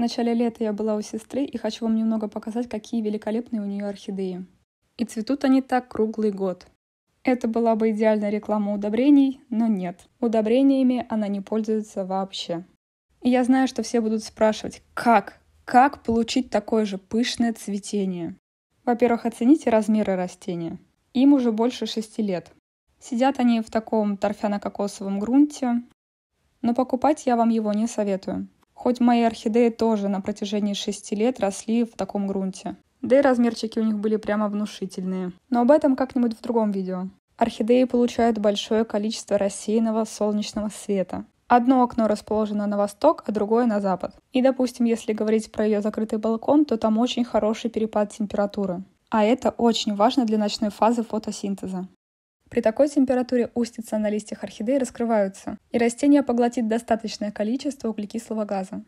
В начале лета я была у сестры и хочу вам немного показать, какие великолепные у нее орхидеи. И цветут они так круглый год. Это была бы идеальная реклама удобрений, но нет. Удобрениями она не пользуется вообще. И я знаю, что все будут спрашивать, как? Как получить такое же пышное цветение? Во-первых, оцените размеры растения. Им уже больше шести лет. Сидят они в таком торфяно-кокосовом грунте, но покупать я вам его не советую. Хоть мои орхидеи тоже на протяжении шести лет росли в таком грунте. Да и размерчики у них были прямо внушительные. Но об этом как-нибудь в другом видео. Орхидеи получают большое количество рассеянного солнечного света. Одно окно расположено на восток, а другое на запад. И, допустим, если говорить про ее закрытый балкон, то там очень хороший перепад температуры. А это очень важно для ночной фазы фотосинтеза. При такой температуре устица на листьях орхидеи раскрываются, и растение поглотит достаточное количество углекислого газа.